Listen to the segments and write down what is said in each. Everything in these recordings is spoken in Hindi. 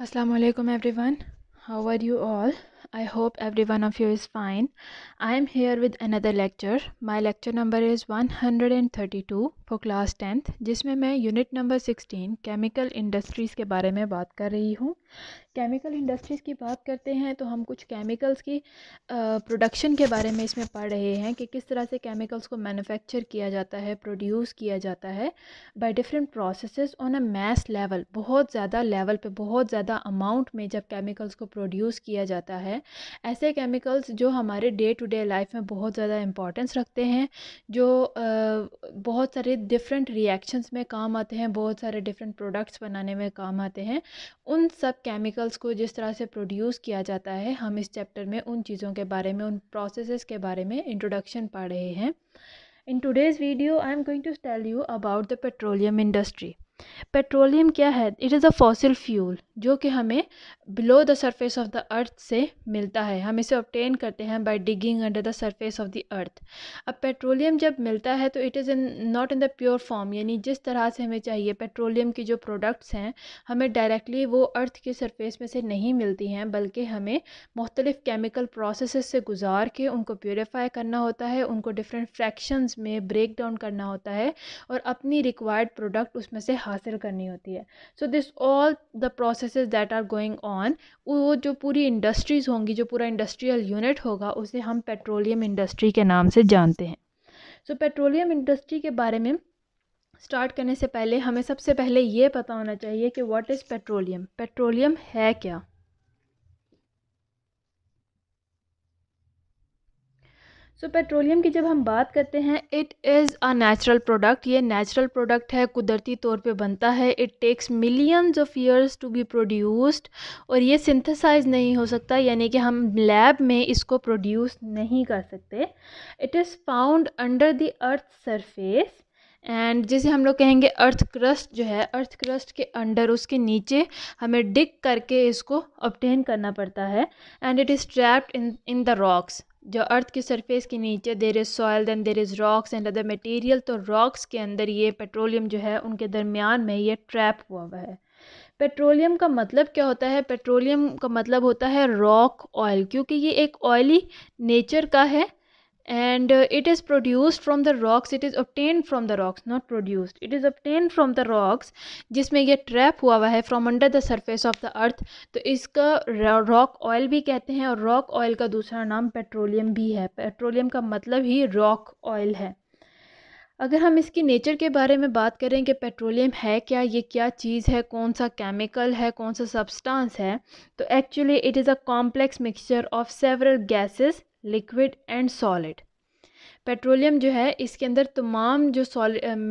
Assalamualaikum alaikum everyone. How are you all? I hope every one of you is fine. I am here with another lecture. My lecture number is 132 for class 10th जिसमें मैं unit number 16 chemical industries के बारे में बात कर रही हूँ chemical industries की बात करते हैं तो हम कुछ chemicals की production के बारे में इसमें पढ़ रहे हैं कि किस तरह से chemicals को manufacture किया जाता है produce किया जाता है by different processes on a mass level बहुत ज़्यादा level पे बहुत ज़्यादा अमाउंट में जब केमिकल्स को प्रोड्यूस किया जाता है ऐसे केमिकल्स जो हमारे डे टू डे लाइफ में बहुत ज़्यादा इम्पोर्टेंस रखते हैं जो बहुत सारे डिफरेंट रिएक्शंस में काम आते हैं बहुत सारे डिफरेंट प्रोडक्ट्स बनाने में काम आते हैं उन सब केमिकल्स को जिस तरह से प्रोड्यूस किया जाता है हम इस चैप्टर में उन चीज़ों के बारे में उन प्रोसेस के बारे में इंट्रोडक्शन पा रहे हैं in today's video I am going to tell you about the petroleum industry petroleum क्या है it is a fossil fuel जो कि हमें below the surface of the earth से मिलता है हम इसे ऑप्टेन करते हैं by digging under the surface of the earth अब पेट्रोलियम जब मिलता है तो it is in not in the pure form यानी जिस तरह से हमें चाहिए पेट्रोलियम की जो प्रोडक्ट्स हैं हमें डायरेक्टली वो अर्थ के सरफेस में से नहीं मिलती हैं बल्कि हमें मुख्तलिफ़ केमिकल प्रोसेस से गुजार के उनको प्योरीफाई करना होता है उनको डिफरेंट फ्रैक्शंस में ब्रेक डाउन करना होता है और अपनी रिक्वायर्ड प्रोडक्ट उसमें से हासिल करनी होती है so this all the process that are going on वो जो पूरी इंडस्ट्रीज़ होंगी जो पूरा इंडस्ट्रियल यूनिट होगा उसे हम पेट्रोलियम इंडस्ट्री के नाम से जानते हैं सो पेट्रोलियम इंडस्ट्री के बारे में स्टार्ट करने से पहले हमें सबसे पहले ये पता होना चाहिए कि व्हाट इज़ पेट्रोलियम पेट्रोलियम है क्या सो so, पेट्रोलियम की जब हम बात करते हैं it is a natural product ये नेचुरल प्रोडक्ट है कुदरती तौर पे बनता है it takes millions of years to be produced और ये सिंथेसाइज नहीं हो सकता यानी कि हम लैब में इसको प्रोड्यूस नहीं कर सकते it is found under the earth surface and जिसे हम लोग कहेंगे अर्थ क्रस्ट जो है अर्थ क्रस्ट के अंडर उसके नीचे हमें डिक करके इसको ऑप्टेन करना पड़ता है and it is trapped in in the rocks जो अर्थ के सरफेस के नीचे there is soil then there is rocks and other material तो रॉक्स के अंदर ये पेट्रोलियम जो है उनके दरमियान में ये ट्रैप हुआ हुआ है पेट्रोलियम का मतलब क्या होता है पेट्रोलियम का मतलब होता है रॉक ऑयल क्योंकि ये एक ऑयली नेचर का है and uh, it is produced from the rocks it is obtained from the rocks not produced it is obtained from the rocks जिसमें यह ट्रैप हुआ हुआ है from under the surface of the earth तो इसका रॉक ऑयल भी कहते हैं और रॉक ऑयल का दूसरा नाम पेट्रोलियम भी है पेट्रोलियम का मतलब ही रॉक ऑयल है अगर हम इसकी नेचर के बारे में बात करें कि पेट्रोलियम है क्या ये क्या चीज़ है कौन सा केमिकल है कौन सा सब्सटेंस है तो actually it is a complex mixture of several gases liquid and solid petroleum जो है इसके अंदर तमाम जो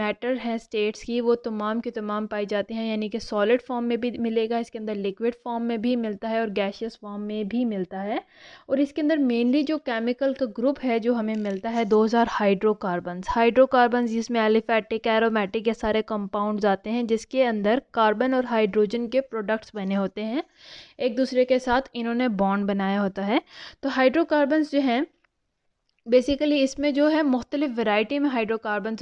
मैटर हैं स्टेट्स की वो तमाम के तमाम पाए जाते हैं यानी कि सॉलिड फॉर्म में भी मिलेगा इसके अंदर लिक्विड फॉर्म में भी मिलता है और गैशियस फॉर्म में भी मिलता है और इसके अंदर मेनली जो केमिकल का ग्रुप है जो हमें मिलता है दोज आर हाइड्रोकार्बन्स हाइड्रोकार्बन जिसमें एलिफेटिक एरोमेटिक ये सारे कंपाउंड आते हैं जिसके अंदर कार्बन और हाइड्रोजन के प्रोडक्ट्स बने होते हैं एक दूसरे के साथ इन्होंने बॉन्ड बनाया होता है तो हाइड्रोकार्बन्स जो हैं बेसिकली इसमें जो है मुख्तलिफ़ वैरायटी में हाइड्रोकार्बन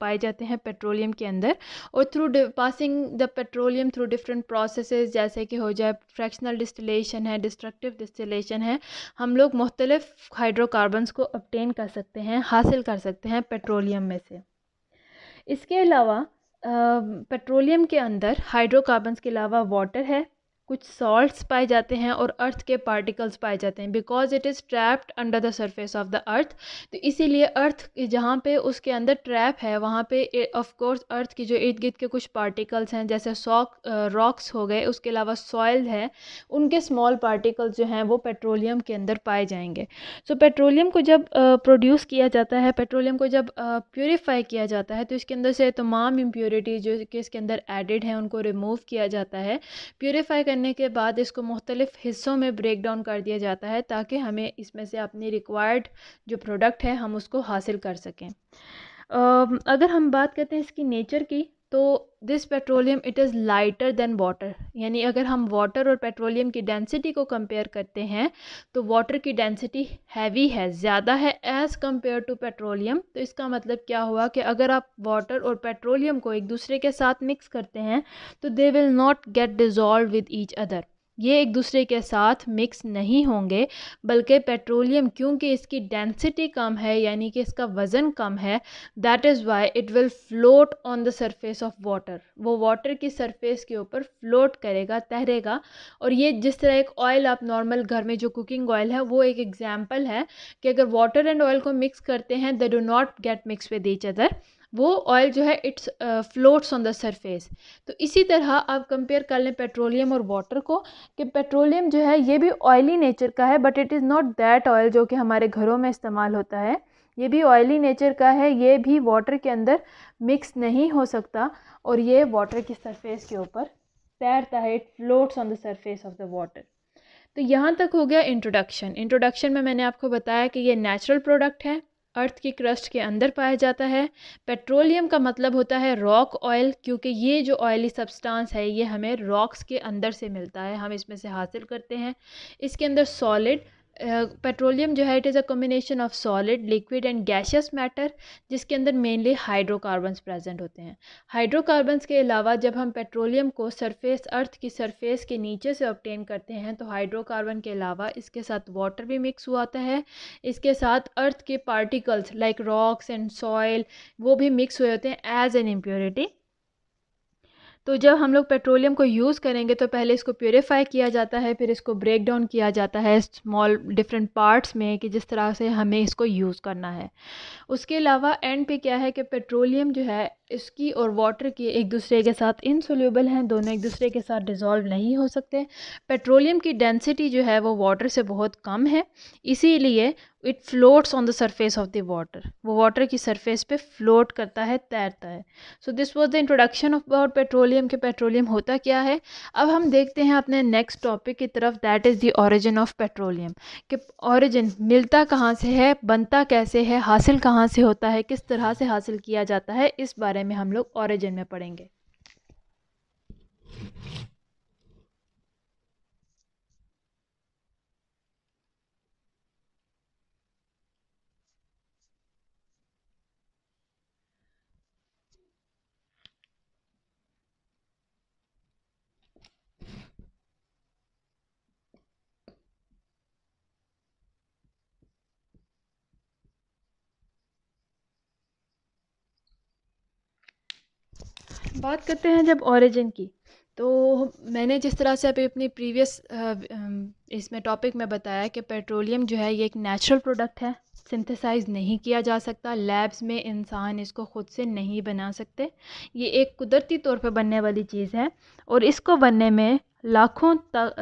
पाए जाते हैं पेट्रोलियम के अंदर और through passing the petroleum through different processes जैसे कि हो जाए फ्रैक्शनल डिस्टिलेशन है डिस्ट्रक्टिव डिस्टिलेशन है हम लोग मुख्तलिफ़ हाइड्रोकार्बन्स को अपटेन कर सकते हैं हासिल कर सकते हैं पेट्रोलियम में से इसके अलावा पेट्रोलियम के अंदर हाइड्रोकार्बन्स के अलावा वाटर है कुछ सॉल्ट्स पाए जाते हैं और अर्थ के पार्टिकल्स पाए जाते हैं because it is trapped under the surface of the earth तो इसीलिए अर्थ जहाँ पे उसके अंदर ट्रैप है वहाँ पे ऑफ कोर्स अर्थ की जो इर्द गिर्द के कुछ पार्टिकल्स हैं जैसे सॉक रॉक्स हो गए उसके अलावा सॉयल है उनके स्मॉल पार्टिकल्स जो हैं वो पेट्रोलियम के अंदर पाए जाएंगे सो so, पेट्रोलियम को जब प्रोड्यूस uh, किया जाता है पेट्रोलियम को जब प्योरीफाई uh, किया जाता है तो इसके अंदर से तमाम इम्प्योरिटीज जो कि इसके अंदर एडिड हैं उनको रिमूव किया जाता है प्योरीफाई करने के बाद इसको मुख्तलिफ़ हिस्सों में ब्रेक डाउन कर दिया जाता है ताकि हमें इसमें से अपनी रिक्वायर्ड जो प्रोडक्ट है हम उसको हासिल कर सकें अगर हम बात करते हैं इसकी नेचर की तो this petroleum it is lighter than water यानी अगर हम वाटर और पेट्रोलियम की डेंसिटी को कंपेयर करते हैं तो वाटर की डेंसिटी हैवी है ज़्यादा है एज़ कम्पेयर टू पेट्रोलियम तो इसका मतलब क्या हुआ कि अगर आप वाटर और पेट्रोलियम को एक दूसरे के साथ मिक्स करते हैं तो they will not get dissolve with each other ये एक दूसरे के साथ मिक्स नहीं होंगे बल्कि पेट्रोलियम क्योंकि इसकी डेंसिटी कम है यानी कि इसका वज़न कम है that is why it will float on the surface of water वो वाटर की सरफेस के ऊपर फ्लोट करेगा तैरेगा और ये जिस तरह एक ऑयल आप नॉर्मल घर में जो कुकिंग ऑयल है वो एक एग्ज़ाम्पल है कि अगर वाटर एंड ऑयल को मिक्स करते हैं they do not get mix with each other वो ऑयल जो है its floats on the surface तो इसी तरह आप कंपेयर कर लें पेट्रोलियम और वाटर को कि पेट्रोलियम जो है ये भी ऑयली नेचर का है but it is not that oil जो कि हमारे घरों में इस्तेमाल होता है ये भी ऑयली नेचर का है ये भी वाटर के अंदर मिक्स नहीं हो सकता और ये वाटर की सरफेस के ऊपर तैरता है it floats on the surface of the water तो यहाँ तक हो गया इंट्रोडक्शन इंट्रोडक्शन में मैंने आपको बताया कि ये नेचुरल प्रोडक्ट है अर्थ के क्रस्ट के अंदर पाया जाता है पेट्रोलियम का मतलब होता है रॉक ऑयल क्योंकि ये जो ऑयली सब्सटेंस है ये हमें रॉक्स के अंदर से मिलता है हम इसमें से हासिल करते हैं इसके अंदर सॉलिड पेट्रोलियम uh, जो है it is a combination of solid liquid and gaseous matter जिसके अंदर मेनली हाइड्रोकार्बन्स प्रेजेंट होते हैं हाइड्रोकार्बन्स के अलावा जब हम पेट्रोलियम को सरफेस अर्थ की सरफेस के नीचे से ऑप्टेन करते हैं तो हाइड्रोकार्बन के अलावा इसके साथ वाटर भी मिक्स हुआ आता है इसके साथ अर्थ के particles like rocks and soil वो भी मिक्स हुए होते हैं एज एन इम्प्योरिटी तो जब हम लोग पेट्रोलियम को यूज़ करेंगे तो पहले इसको प्योरीफाई किया जाता है फिर इसको ब्रेक डाउन किया जाता है स्मॉल डिफरेंट पार्ट्स में कि जिस तरह से हमें इसको यूज़ करना है उसके अलावा एंड पे क्या है कि पेट्रोलियम जो है इसकी और वाटर की एक दूसरे के साथ इनसोल्यूबल हैं दोनों एक दूसरे के साथ डिज़ोल्व नहीं हो सकते पेट्रोलियम की डेंसिटी जो है वो वाटर से बहुत कम है इसीलिए it floats on the surface of the water वो वाटर की सरफेस पे फ्लोट करता है तैरता है so this was the introduction of about petroleum के पेट्रोलियम होता क्या है अब हम देखते हैं अपने नेक्स्ट टॉपिक की तरफ that is the origin of petroleum कि ऑरिजिन मिलता कहाँ से है बनता कैसे है हासिल कहाँ से होता है किस तरह से हासिल किया जाता है इस बारे में हम लोग ऑरिजिन में पढ़ेंगे बात करते हैं जब ओरिजिन की तो मैंने जिस तरह से अभी अपनी प्रीवियस इसमें टॉपिक में बताया कि पेट्रोलियम जो है ये एक नेचुरल प्रोडक्ट है सिंथेसाइज नहीं किया जा सकता लैब्स में इंसान इसको ख़ुद से नहीं बना सकते ये एक कुदरती तौर पे बनने वाली चीज़ है और इसको बनने में लाखों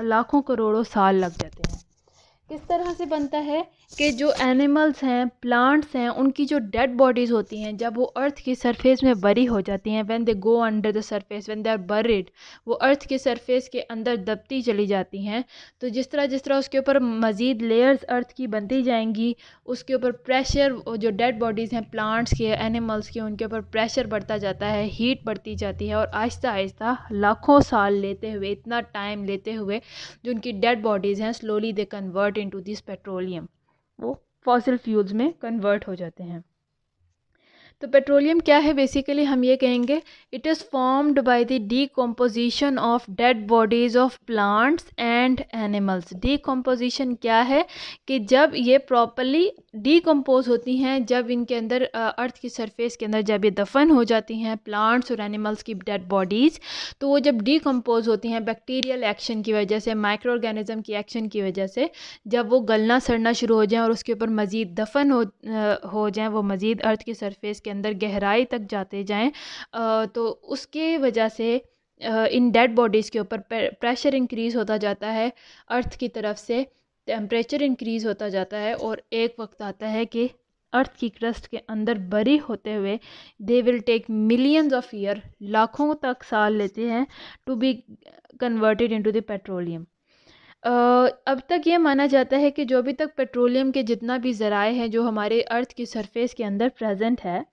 लाखों करोड़ों साल लग जाते हैं किस तरह से बनता है के जो एनिमल्स हैं प्लांट्स हैं उनकी जो डेड बॉडीज़ होती हैं जब वो अर्थ की सरफेस में बरी हो जाती हैं when they go under the surface when they are buried वो अर्थ के सरफेस के अंदर दबती चली जाती हैं तो जिस तरह जिस तरह उसके ऊपर मज़ीद लेयर्स अर्थ की बनती जाएंगी उसके ऊपर प्रेशर जो डेड बॉडीज़ हैं प्लांट्स के एनिमल्स के उनके ऊपर प्रेशर बढ़ता जाता है हीट बढ़ती जाती है और आहिस्ता आहिस्ता लाखों साल लेते हुए इतना टाइम लेते हुए जो उनकी डेड बॉडीज़ हैं slowly they convert into this petroleum वो फॉसिल फ्यूल्स में कन्वर्ट हो जाते हैं तो पेट्रोलियम क्या है बेसिकली हम ये कहेंगे it is formed by the decomposition of dead bodies of plants and animals decomposition क्या है कि जब ये प्रॉपरली डीकम्पोज होती हैं जब इनके अंदर अर्थ की सरफेस के अंदर जब ये दफन हो जाती हैं प्लांट्स और एनिमल्स की डेड बॉडीज़ तो वो जब डीकम्पोज होती हैं बैक्टीरियल एक्शन की वजह से माइक्रो ऑर्गेनिज़म की एक्शन की वजह से जब वो गलना सड़ना शुरू हो जाएँ और उसके ऊपर मज़ीद दफन हो हो जाएँ वो मज़ीद अर्थ की सरफेस के अंदर गहराई तक जाते जाएं तो उसके वजह से इन डेड बॉडीज़ के ऊपर प्रेशर इंक्रीज़ होता जाता है अर्थ की तरफ से टेम्परेचर इंक्रीज़ होता जाता है और एक वक्त आता है कि अर्थ की क्रस्ट के अंदर बरी होते हुए they will take millions of year लाखों तक साल लेते हैं to be converted into the petroleum अब तक ये माना जाता है कि जो अभी तक पेट्रोलियम के जितना भी ज़राए हैं जो हमारे अर्थ की सरफेस के अंदर प्रेजेंट है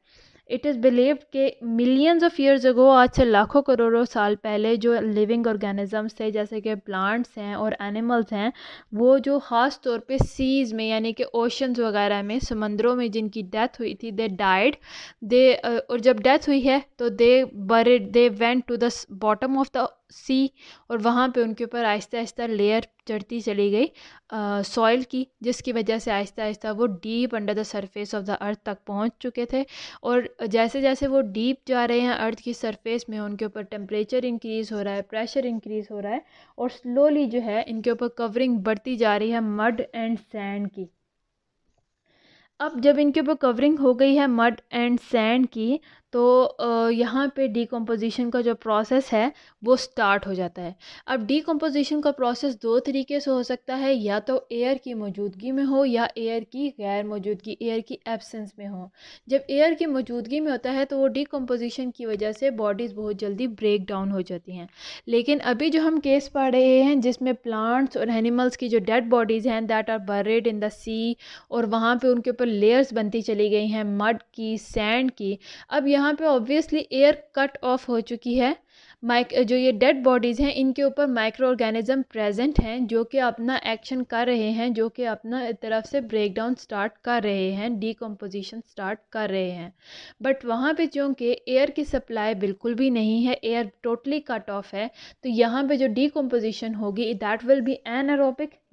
इट इज़ बिलीव के मिलियंस ऑफ ईयर्स अगो आज से लाखों करोड़ों साल पहले जो लिविंग ऑर्गेनिजम्स थे जैसे कि प्लांट्स हैं और एनिमल्स हैं वो जो ख़ास तौर पे सीज़ में यानी कि ओशंस वगैरह में समंदरों में जिनकी डेथ हुई थी दे डाइड दे और जब डेथ हुई है तो दे बर they went to the bottom of the sea और वहाँ पे उनके ऊपर आहिस्ता आहिस्ता लेयर चढ़ती चली गई सॉइल की जिसकी वजह से आहिस्ता आहिस्ता वो deep under the surface of the earth तक पहुँच चुके थे और जैसे जैसे वो डीप जा रहे हैं अर्थ की सरफेस में उनके ऊपर टेम्परेचर इंक्रीज़ हो रहा है प्रेशर इंक्रीज़ हो रहा है और स्लोली जो है इनके ऊपर कवरिंग बढ़ती जा रही है मड एंड सैंड की अब जब इनके ऊपर कवरिंग हो गई है मड एंड सैंड की तो यहाँ पे डिकम्पोजिशन का जो प्रोसेस है वो स्टार्ट हो जाता है अब डिकम्पोजिशन का प्रोसेस दो तरीके से हो सकता है या तो एयर की मौजूदगी में हो या एयर की गैर मौजूदगी एयर की एब्सेंस में हो जब एयर की मौजूदगी में होता है तो वो डिकम्पोजिशन की वजह से बॉडीज़ बहुत जल्दी ब्रेक डाउन हो जाती हैं लेकिन अभी जो हम केस पढ़ रहे हैं जिसमें प्लांट्स और एनिमल्स की जो डेड बॉडीज़ हैं that are buried in the sea और वहाँ पर उनके ऊपर लेयर्स बनती चली गई हैं मड की सैंड की अब यह यहाँ पे ऑब्वियसली एयर कट ऑफ हो चुकी है माइक जो ये डेड बॉडीज़ हैं इनके ऊपर माइक्रो ऑर्गेनिज़म प्रेजेंट हैं जो कि अपना एक्शन कर रहे हैं जो कि अपना तरफ से ब्रेकडाउन स्टार्ट कर रहे हैं डीकम्पोजिशन स्टार्ट कर रहे हैं बट वहाँ पे चूँकि एयर की सप्लाई बिल्कुल भी नहीं है एयर टोटली कट ऑफ है तो यहाँ पे जो डीकम्पोजिशन होगी दैट विल बी एन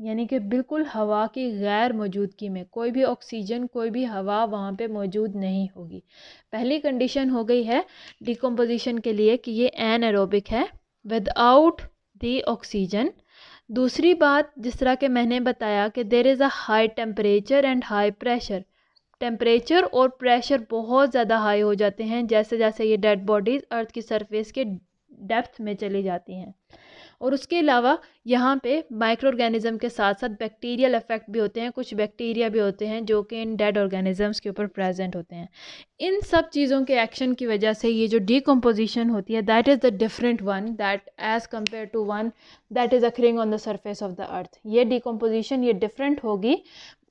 यानी कि बिल्कुल हवा की गैर मौजूदगी में कोई भी ऑक्सीजन कोई भी हवा वहाँ पे मौजूद नहीं होगी पहली कंडीशन हो गई है डिकम्पोजिशन के लिए कि ये एन एरोबिक है विदाउट दी ऑक्सीजन दूसरी बात जिस तरह के मैंने बताया कि there is a high temperature and high pressure temperature और प्रेशर बहुत ज़्यादा हाई हो जाते हैं जैसे जैसे ये डेड बॉडीज़ अर्थ की सरफेस के डेप्थ में चली जाती हैं और उसके अलावा यहाँ पे माइक्रो ऑर्गेनिज़म के साथ साथ बैक्टीरियल इफेक्ट भी होते हैं कुछ बैक्टीरिया भी होते हैं जो कि इन डेड ऑर्गेनिज़म्स के ऊपर प्रेजेंट होते हैं इन सब चीज़ों के एक्शन की वजह से ये जो डिकम्पोजिशन होती है that is the different one that as compare to one that is occurring on the surface of the earth ये डिकम्पोजिशन ये डिफरेंट होगी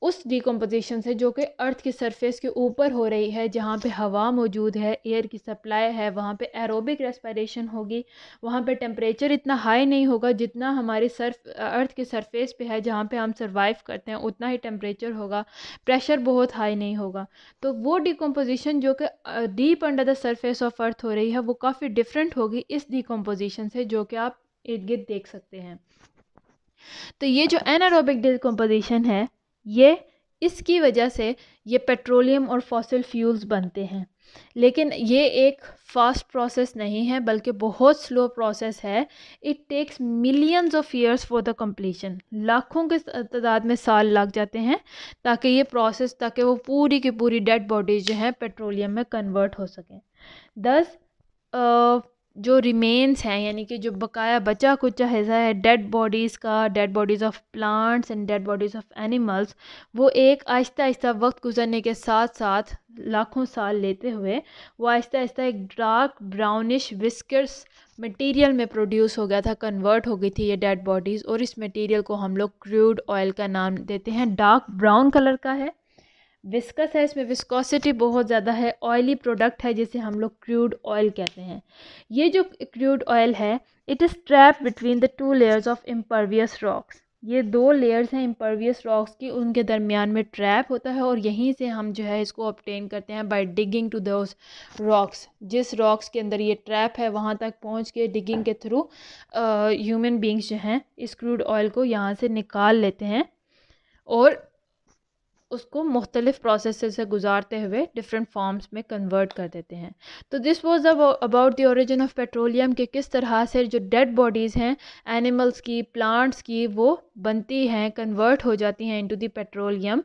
उस डिकम्पोजिशन से जो कि अर्थ की सरफेस के ऊपर हो रही है जहाँ पे हवा मौजूद है एयर की सप्लाई है वहाँ पे एरोबिक रेस्पिरेशन होगी वहाँ पे टेम्परेचर इतना हाई नहीं होगा जितना हमारे हमारे सर्फ अर्थ के सरफेस पे है जहाँ पे हम सर्वाइव करते हैं उतना ही टेम्परेचर होगा प्रेशर बहुत हाई नहीं होगा तो वो डिकम्पोजिशन जो कि deep under the surface of earth हो रही है वो काफ़ी डिफरेंट होगी इस डिकम्पोजिशन से जो कि आप इर्द गिर्द देख सकते हैं तो ये जो एनारोबिक डिकम्पोजिशन है ये इसकी वजह से ये पेट्रोलियम और फॉसिल फ्यूल्स बनते हैं लेकिन ये एक फास्ट प्रोसेस नहीं है बल्कि बहुत स्लो प्रोसेस है it takes millions of years for the completion लाखों के तादाद में साल लग जाते हैं ताकि ये प्रोसेस ताकि वो पूरी की पूरी डेड बॉडीज जो हैं पेट्रोलियम में कन्वर्ट हो सकें दस जो रिमेन्स हैं यानी कि जो बकाया बचा कुचा हिस्सा है डेड बॉडीज़ का dead bodies of plants and dead bodies of animals वो एक आहिस्ता आहिस्ता वक्त गुजरने के साथ साथ लाखों साल लेते हुए वो आहिस्ता आहिस्ता एक डार्क ब्राउनिश विस्कर्स मटेरियल में प्रोड्यूस हो गया था कन्वर्ट हो गई थी ये डेड बॉडीज़ और इस मटेरियल को हम लोग क्रूड ऑयल का नाम देते हैं डार्क ब्राउन कलर का है विस्कस है इसमें विस्कोसिटी बहुत ज़्यादा है ऑयली प्रोडक्ट है जिसे हम लोग क्रूड ऑयल कहते हैं ये जो क्रूड ऑयल है it is trap between the two layers of impervious rocks ये दो लेयर्स हैं इम्परवियस रॉक्स की उनके दरमियान में ट्रैप होता है और यहीं से हम जो है इसको ऑप्टेन करते हैं by digging to those rocks जिस रॉक्स के अंदर ये ट्रैप है वहाँ तक पहुँच के डिगिंग के थ्रू ह्यूमन बींग्स जो हैं इस क्रूड ऑयल को यहाँ से निकाल लेते हैं और उसको मुख्तलिफ़ प्रोसेस से गुजारते हुए डिफरेंट फॉर्म्स में कन्वर्ट कर देते हैं तो this was about the origin of petroleum के किस तरह से जो डेड बॉडीज़ हैं एनिमल्स की प्लांट्स की वो बनती हैं कन्वर्ट हो जाती हैं इनटू द पेट्रोलियम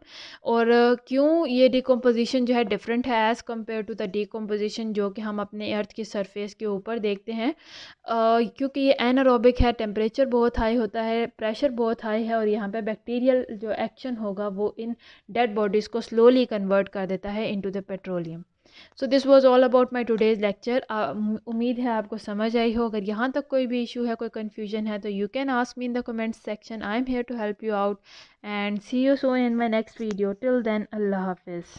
और क्यों ये डिकम्पोजिशन जो है डिफरेंट है as compare to the decomposition जो कि हम अपने अर्थ की सरफेस के ऊपर देखते हैं क्योंकि ये एनारोबिक है टेम्परेचर बहुत हाई होता है प्रेशर बहुत हाई है और यहाँ पर बैक्टीरियल जो एक्शन होगा वो इन डेड बॉडीज़ को स्लोली कन्वर्ट कर देता है into the petroleum so this was all about my today's lecture उम्मीद है आपको समझ आई हो अगर यहाँ तक कोई भी इशू है कोई कन्फ्यूजन है तो you can ask me in the comment section I am here to help you out and see you soon in my next video till then अल्लाह हाफिज़